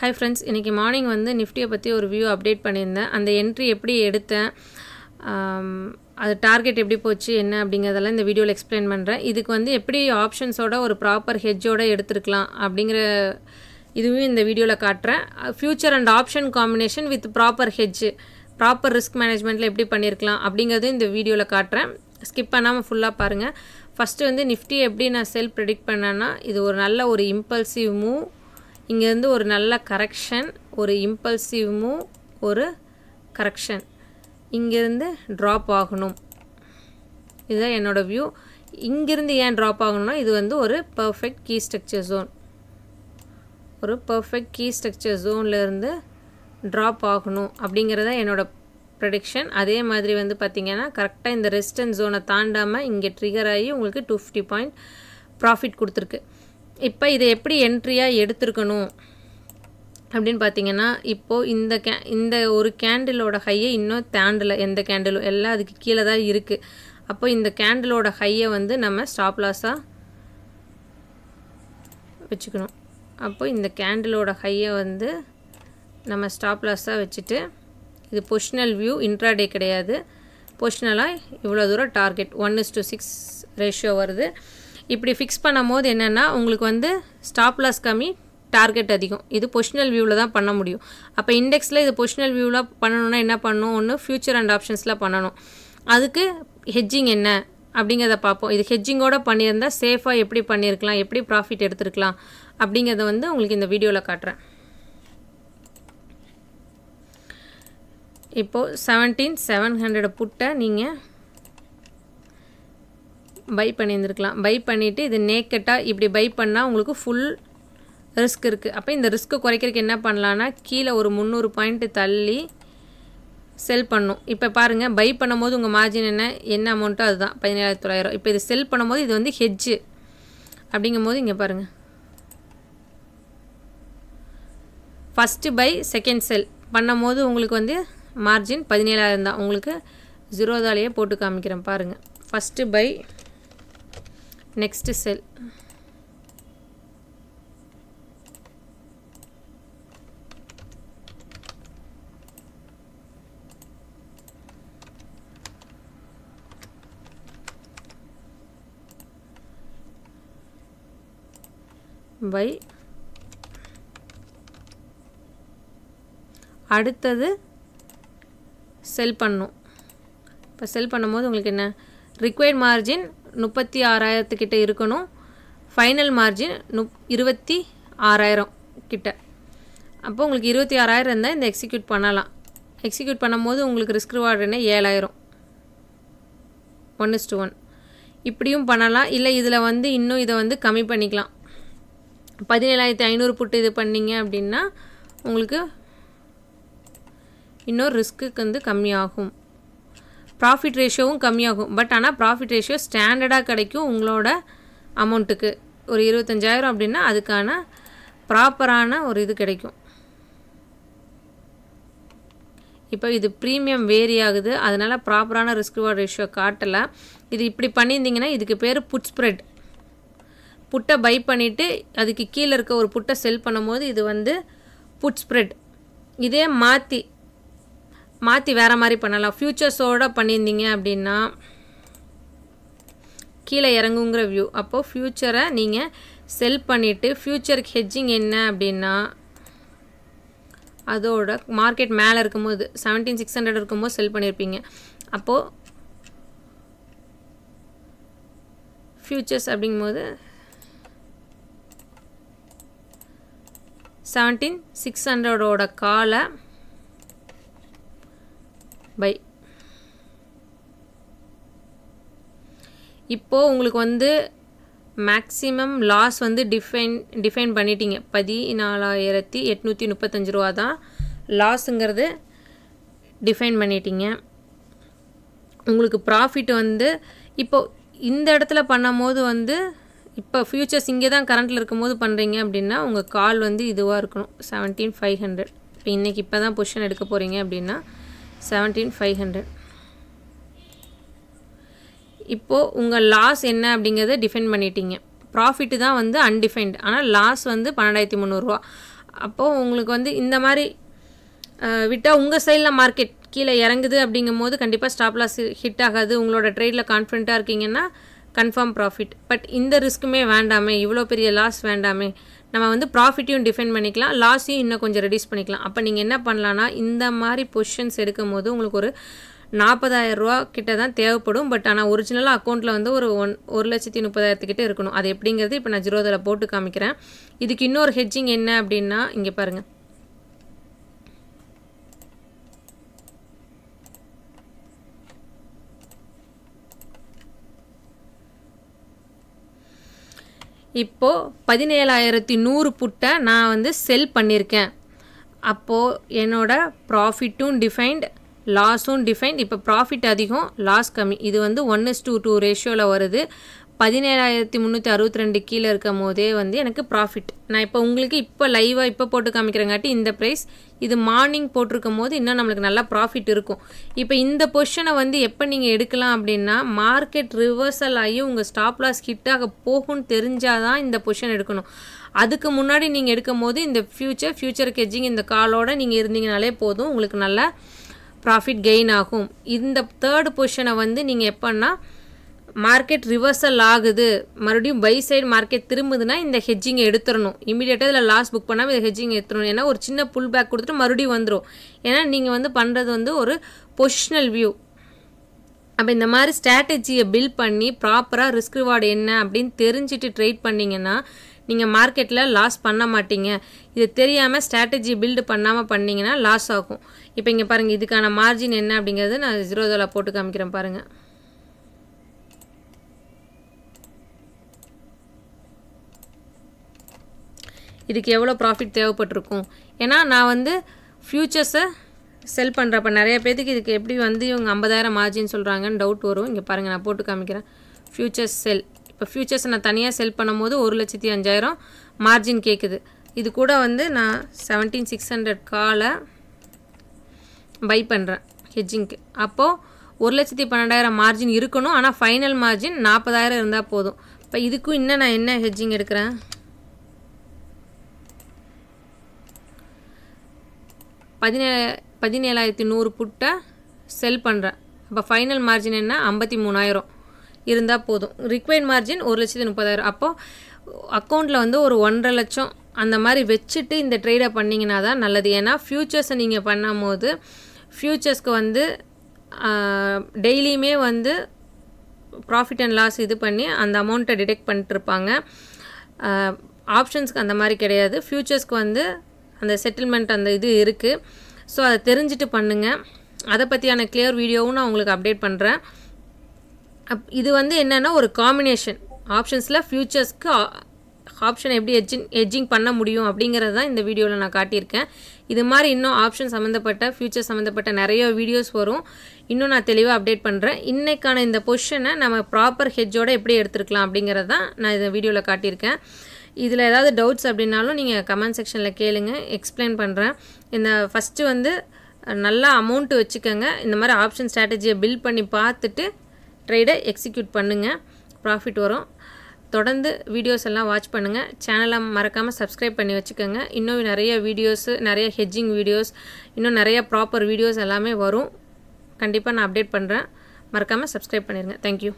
hi friends இன்றைக்கி morning வந்து நிஃப்டியை பற்றி ஒரு வியூ அப்டேட் பண்ணியிருந்தேன் அந்த என்ட்ரி எப்படி எடுத்தேன் அது டார்கெட் எப்படி போச்சு என்ன அப்படிங்கிறதெல்லாம் இந்த வீடியோவில் எக்ஸ்பிளைன் பண்ணுறேன் இதுக்கு வந்து எப்படி ஆப்ஷன்ஸோட ஒரு ப்ராப்பர் ஹெட்ஜோட எடுத்துருக்கலாம் அப்படிங்கிற இதுவும் இந்த வீடியோவில் காட்டுறேன் future and option combination with proper hedge proper risk மேனேஜ்மெண்ட்டில் எப்படி பண்ணியிருக்கலாம் அப்படிங்கிறதும் இந்த வீடியோவில் காட்டுறேன் ஸ்கிப் பண்ணாமல் ஃபுல்லாக பாருங்கள் ஃபஸ்ட்டு வந்து நிஃப்டி எப்படி நான் செல் ப்ரெடிக்ட் பண்ணேன்னா இது ஒரு நல்ல ஒரு இம்பல்சிவ் மூவ் இங்கேருந்து ஒரு நல்ல கரெக்ஷன் ஒரு இம்பல்சிவ் மூவ் ஒரு கரெக்ஷன் இங்கேருந்து ட்ராப் ஆகணும் இதுதான் என்னோடய வியூ இங்கேருந்து ஏன் ட்ராப் ஆகணும்னா இது வந்து ஒரு பர்ஃபெக்ட் கீ ஸ்ட்ரக்சர் ஜோன் ஒரு பர்ஃபெக்ட் கீ ஸ்ட்ரக்சர் ஜோன்லேருந்து ட்ராப் ஆகணும் அப்படிங்கிறத என்னோடய ப்ரடிக்ஷன் அதே மாதிரி வந்து பார்த்திங்கன்னா கரெக்டாக இந்த ரெஸ்டன் ஜோனை தாண்டாமல் இங்கே ட்ரிகர் ஆகி உங்களுக்கு டூ ஃபிஃப்டி பாயிண்ட் ப்ராஃபிட் கொடுத்துருக்கு இப்போ இதை எப்படி என்ட்ரியாக எடுத்துருக்கணும் அப்படின்னு பார்த்தீங்கன்னா இப்போது இந்த கே இந்த ஒரு கேண்டிலோட ஹையை இன்னும் தாண்டில் எந்த கேண்டிலும் எல்லாம் அதுக்கு கீழே தான் இருக்குது அப்போ இந்த கேண்டிலோட ஹையை வந்து நம்ம ஸ்டாப் லாஸாக வச்சுக்கணும் அப்போ இந்த கேண்டிலோட ஹையை வந்து நம்ம ஸ்டாப் லாஸாக வச்சுட்டு இது பொஷ்னல் வியூ இன்ட்ராடே கிடையாது பொஷ்னலாக இவ்வளோ தூரம் target one is to six ratio வருது இப்படி ஃபிக்ஸ் பண்ணும் போது என்னென்னா உங்களுக்கு வந்து ஸ்டாப் லாஸ் கம்மி டார்கெட் அதிகம் இது பொஷனல் வியூவில் தான் பண்ண முடியும் அப்போ இண்டெக்ஸில் இது பொஷ்னல் வியூவில் பண்ணணும்னா என்ன பண்ணணும் ஒன்று ஃபியூச்சர் அண்ட் ஆப்ஷன்ஸில் பண்ணணும் அதுக்கு ஹெஜ்ஜிங் என்ன அப்படிங்கிறத பார்ப்போம் இது ஹெஜ்ஜிங்கோடு பண்ணியிருந்தால் சேஃபாக எப்படி பண்ணியிருக்கலாம் எப்படி ப்ராஃபிட் எடுத்துருக்கலாம் அப்படிங்கிறத வந்து உங்களுக்கு இந்த வீடியோவில் காட்டுறேன் இப்போது செவன்டீன் செவன் ஹண்ட்ரட் புட்டை நீங்கள் பை பண்ணியிருந்துருக்கலாம் பை பண்ணிவிட்டு இது நேக்கட்டாக இப்படி பை பண்ணால் உங்களுக்கு ஃபுல் ரிஸ்க் இருக்குது அப்போ இந்த ரிஸ்க்கு குறைக்கிறதுக்கு என்ன பண்ணலான்னா கீழே ஒரு முந்நூறு பாயிண்ட்டு தள்ளி செல் பண்ணும் இப்போ பாருங்கள் பை பண்ணும்போது உங்கள் மார்ஜின் என்ன என்ன அமௌண்ட்டோ அதுதான் பதினேழாயிரத்து தொள்ளாயிரம் இப்போ இது செல் பண்ணும்போது இது வந்து ஹெட்ஜு அப்படிங்கும்போது இங்கே பாருங்கள் ஃபஸ்ட்டு பை செகண்ட் செல் பண்ணும்போது உங்களுக்கு வந்து மார்ஜின் பதினேழாயிரம் தான் உங்களுக்கு ஜீரோதாலேயே போட்டு காமிக்கிறேன் பாருங்கள் first buy next sell buy அடுத்தது செல் பண்ணும் இப்போ செல் பண்ணும்போது உங்களுக்கு என்ன ரிக்வயர்ட் மார்ஜின் முப்பத்தி ஆறாயிரத்துக்கிட்ட இருக்கணும் ஃபைனல் மார்ஜின் நுப் இருபத்தி ஆறாயிரம் கிட்ட அப்போ உங்களுக்கு இருபத்தி ஆறாயிரம் இருந்தால் இந்த எக்ஸிக்யூட் பண்ணலாம் எக்ஸிக்யூட் பண்ணும்போது உங்களுக்கு ரிஸ்க் ரிவார்டு ஏழாயிரம் ஒன் இஸ் டூ ஒன் இப்படியும் பண்ணலாம் இல்லை இதில் வந்து இன்னும் இதை வந்து கம்மி பண்ணிக்கலாம் பதினேழாயிரத்தி ஐநூறு புட்டு இது பண்ணிங்க அப்படின்னா உங்களுக்கு இன்னொரு ரிஸ்க்குக்கு வந்து கம்மியாகும் ப்ராஃபிட் ரேஷியோவும் கம்மியாகும் பட் ஆனால் ப்ராஃபிட் ரேஷியோ ஸ்டாண்டர்டாக கிடைக்கும் உங்களோட அமௌண்ட்டுக்கு ஒரு இருபத்தஞ்சாயிரம் அப்படின்னா அதுக்கான ப்ராப்பரான ஒரு இது கிடைக்கும் இப்போ இது ப்ரீமியம் வேரி ஆகுது அதனால் ப்ராப்பரான ரிஸ்க் ரிவார்ட் ரேஷியோ காட்டலை இது இப்படி பண்ணியிருந்தீங்கன்னா இதுக்கு பேர் புட் ஸ்ப்ரெட் புட்டை பை பண்ணிவிட்டு அதுக்கு கீழே இருக்க ஒரு புட்டை செல் பண்ணும்போது இது வந்து புட் ஸ்ப்ரெட் இதே மாற்றி மாற்றி வேறு மாதிரி பண்ணலாம் ஃப்யூச்சர்ஸோடு பண்ணியிருந்தீங்க அப்படின்னா கீழே இறங்குங்கிற வியூ அப்போது ஃப்யூச்சரை நீங்கள் செல் பண்ணிவிட்டு ஃப்யூச்சருக்கு ஹெஜ்ஜிங் என்ன அப்படின்னா அதோட மார்க்கெட் மேலே இருக்கும்போது செவன்டீன் சிக்ஸ் ஹண்ட்ரட் இருக்கும்போது செல் பண்ணியிருப்பீங்க அப்போது ஃப்யூச்சர்ஸ் அப்படிங்கும்போது செவன்டீன் சிக்ஸ் ஹண்ட்ரடோட காலை பை இப்போது உங்களுக்கு வந்து மேக்ஸிமம் லாஸ் வந்து டிஃபைன் டிஃபைன் பண்ணிட்டீங்க பதினாலாயிரத்தி எட்நூற்றி முப்பத்தஞ்சு ரூபா தான் லாஸுங்கிறது டிஃபைன் பண்ணிட்டீங்க உங்களுக்கு ப்ராஃபிட் வந்து இப்போது இந்த இடத்துல பண்ணும்போது வந்து இப்போ ஃப்யூச்சர்ஸ் இங்கே தான் கரண்ட்டில் இருக்கும்போது பண்ணுறீங்க அப்படின்னா உங்கள் கால் வந்து இதுவாக இருக்கணும் செவன்டீன் ஃபைவ் ஹண்ட்ரட் இப்போ இன்றைக்கி இப்போ தான் பொசிஷன் எடுக்க போகிறீங்க அப்படின்னா செவன்டீன் ஃபைவ் ஹண்ட்ரட் இப்போது உங்கள் லாஸ் என்ன அப்படிங்கிறத டிஃபைன் பண்ணிட்டீங்க ப்ராஃபிட்டு தான் வந்து அன்டிஃபைன்டு ஆனால் லாஸ் வந்து பன்னெண்டாயிரத்தி முந்நூறுரூவா அப்போது உங்களுக்கு வந்து இந்த மாதிரி விட்டால் உங்கள் சைடில் மார்க்கெட் கீழே இறங்குது அப்படிங்கும் போது கண்டிப்பாக ஸ்டாப் லாஸ் ஹிட் ஆகாது உங்களோட ட்ரேடில் கான்ஃபிடண்ட்டாக இருக்கீங்கன்னா கன்ஃபார்ம் ப்ராஃபிட் பட் இந்த ரிஸ்க்குமே வேண்டாமே இவ்வளோ பெரிய லாஸ் வேண்டாமே நம்ம வந்து ப்ராஃபிட்டையும் டிஃபைன் பண்ணிக்கலாம் லாஸையும் இன்னும் கொஞ்சம் ரெடியூஸ் பண்ணிக்கலாம் அப்போ நீங்கள் என்ன பண்ணலான்னா இந்த மாதிரி பொசிஷன்ஸ் எடுக்கும் போது உங்களுக்கு ஒரு நாற்பதாயிரம் ரூபா கிட்ட தான் தேவைப்படும் பட் ஆனால் ஒரிஜினலாக அக்கௌண்ட்டில் வந்து ஒரு ஒன் ஒரு லட்சத்தி முப்பதாயிரத்துக்கிட்ட இருக்கணும் அது எப்படிங்கிறது இப்போ நான் ஜீரோதில் போட்டு காமிக்கிறேன் இதுக்கு இன்னொரு ஹெட்ஜிங் என்ன அப்படின்னா இங்கே பாருங்கள் இப்போது பதினேழாயிரத்தி நூறு புட்டை நான் வந்து செல் பண்ணியிருக்கேன் அப்போது என்னோடய ப்ராஃபிட்டும் டிஃபைன்ட் லாஸும் டிஃபைன் இப்போ ப்ராஃபிட் அதிகம் லாஸ் கம்மி இது வந்து ஒன் இஸ் டூ டூ ரேஷியோவில் வருது பதினேழாயிரத்தி முந்நூற்றி அறுபத்தி ரெண்டு கீழே இருக்கும் போதே வந்து எனக்கு ப்ராஃபிட் நான் இப்போ உங்களுக்கு இப்போ லைவாக இப்போ போட்டு காமிக்கிறங்காட்டி இந்த ப்ரைஸ் இது மார்னிங் போட்டிருக்கும் போது இன்னும் நம்மளுக்கு நல்லா ப்ராஃபிட் இருக்கும் இப்போ இந்த பொஷனை வந்து எப்போ நீங்கள் எடுக்கலாம் அப்படின்னா மார்க்கெட் ரிவர்சல் ஆகி உங்கள் ஸ்டாப் லாஸ் ஹிட்டாக போகும்னு தெரிஞ்சால் தான் இந்த பொஷன் எடுக்கணும் அதுக்கு முன்னாடி நீங்கள் எடுக்கும் போது இந்த ஃப்யூச்சர் ஃப்யூச்சர் கெஜிங் இந்த காலோட நீங்கள் இருந்தீங்கனாலே போதும் உங்களுக்கு நல்லா ப்ராஃபிட் கெயின் ஆகும் இந்த தேர்டு பொஷனை வந்து நீங்கள் எப்போன்னா மார்க்கெட் ரிவர்சல் ஆகுது மறுபடியும் பை சைடு மார்க்கெட் திரும்புதுன்னா இந்த ஹெஜ்ஜிங்கை எடுத்துடணும் இமீடியட்டாக இதில் லாஸ் புக் பண்ணாமல் இதை ஹெஜ்ஜிங் எடுத்துடணும் ஏன்னா ஒரு சின்ன புல் பேக் கொடுத்துட்டு மறுபடியும் வந்துடும் ஏன்னா நீங்கள் வந்து பண்ணுறது வந்து ஒரு பொசிஷனல் வியூ அப்போ இந்த மாதிரி ஸ்ட்ராட்டஜியை பில்ட் பண்ணி ப்ராப்பராக ரிஸ்க் ரிவார்டு என்ன அப்படின்னு தெரிஞ்சுட்டு ட்ரேட் பண்ணிங்கன்னா நீங்கள் மார்க்கெட்டில் லாஸ் பண்ண மாட்டீங்க இது தெரியாமல் ஸ்ட்ராட்டஜி பில்டு பண்ணாமல் பண்ணிங்கன்னா லாஸ் ஆகும் இப்போ இங்கே பாருங்கள் இதுக்கான மார்ஜின் என்ன அப்படிங்கிறது நான் ஜீரோ போட்டு காமிக்கிறேன் பாருங்கள் இதுக்கு எவ்வளோ ப்ராஃபிட் தேவைப்பட்டிருக்கும் ஏன்னா நான் வந்து ஃப்யூச்சர்ஸை செல் பண்ணுறப்ப நிறைய பேர்த்துக்கு இதுக்கு எப்படி வந்து இவங்க ஐம்பதாயிரம் மார்ஜின் சொல்கிறாங்கன்னு டவுட் வரும் இங்கே பாருங்கள் நான் போட்டு காமிக்கிறேன் ஃப்யூச்சர்ஸ் செல் இப்போ ஃப்யூச்சர்ஸ் நான் தனியாக செல் பண்ணும்போது ஒரு லட்சத்தி அஞ்சாயிரம் மார்ஜின் கேட்குது இது கூட வந்து நான் seventeen six hundred call buy பண்ணுறேன் ஹெஜ்ஜிங்க்கு அப்போது ஒரு லட்சத்தி பன்னெண்டாயிரம் மார்ஜின் இருக்கணும் ஆனால் ஃபைனல் மார்ஜின் நாற்பதாயிரம் இருந்தால் போதும் இப்போ இதுக்கும் இன்னும் நான் என்ன ஹெஜ்ஜிங் எடுக்கிறேன் பதினே பதினேழாயிரத்தி நூறு புட்டை செல் பண்ணுறேன் அப்போ ஃபைனல் மார்ஜின் என்ன ஐம்பத்தி மூணாயிரம் இருந்தால் போதும் ரிக்வைர்ட் மார்ஜின் ஒரு லட்சத்து முப்பதாயிரம் அப்போது அக்கௌண்ட்டில் வந்து ஒரு ஒன்றரை லட்சம் அந்த மாதிரி வச்சுட்டு இந்த ட்ரேடை பண்ணிங்கன்னா தான் நல்லது ஏன்னா ஃப்யூச்சர்ஸை நீங்கள் பண்ணும் போது ஃப்யூச்சர்ஸ்க்கு வந்து டெய்லியுமே வந்து ப்ராஃபிட் அண்ட் லாஸ் இது பண்ணி அந்த அமௌண்ட்டை டிடெக்ட் பண்ணிட்டுருப்பாங்க ஆப்ஷன்ஸ்க்கு அந்த மாதிரி கிடையாது ஃப்யூச்சர்ஸ்க்கு வந்து அந்த செட்டில்மெண்ட் அந்த இது இருக்குது ஸோ அதை தெரிஞ்சுட்டு பண்ணுங்கள் அதை பற்றியான கிளியர் வீடியோவும் நான் உங்களுக்கு அப்டேட் பண்ணுறேன் அப் இது வந்து என்னென்னா ஒரு காம்பினேஷன் ஆப்ஷன்ஸில் ஃப்யூச்சர்ஸ்க்கு ஆப்ஷன் எப்படி எஜ்ஜிங் எஜ்ஜிங் பண்ண முடியும் அப்படிங்கிறது தான் இந்த வீடியோவில் நான் காட்டியிருக்கேன் இது மாதிரி இன்னும் ஆப்ஷன் சம்மந்தப்பட்ட ஃப்யூச்சர் சம்மந்தப்பட்ட நிறைய வீடியோஸ் வரும் இன்னும் நான் தெளிவாக அப்டேட் பண்ணுறேன் இன்றைக்கான இந்த பொஷனை நம்ம ப்ராப்பர் ஹெட்ஜோடு எப்படி எடுத்துருக்கலாம் அப்படிங்கிறது தான் நான் இந்த வீடியோவில் காட்டியிருக்கேன் இதில் ஏதாவது டவுட்ஸ் அப்படின்னாலும் நீங்கள் கமெண்ட் செக்ஷனில் கேளுங்க எக்ஸ்பிளைன் பண்ணுறேன் இந்த ஃபஸ்ட்டு வந்து நல்லா அமௌண்ட்டு வச்சுக்கோங்க இந்த மாதிரி ஆப்ஷன் ஸ்ட்ராட்டஜியை பில்ட் பண்ணி பார்த்துட்டு ட்ரேடை எக்ஸிக்யூட் பண்ணுங்கள் ப்ராஃபிட் வரும் தொடர்ந்து வீடியோஸ் எல்லாம் வாட்ச் பண்ணுங்கள் சேனலை மறக்காமல் சப்ஸ்கிரைப் பண்ணி வச்சுக்கோங்க இன்னும் நிறைய வீடியோஸு நிறைய ஹெஜ்ஜிங் வீடியோஸ் இன்னும் நிறைய ப்ராப்பர் வீடியோஸ் எல்லாமே வரும் கண்டிப்பாக நான் அப்டேட் பண்ணுறேன் மறக்காமல் சப்ஸ்கிரைப் பண்ணிடுங்க தேங்க்யூ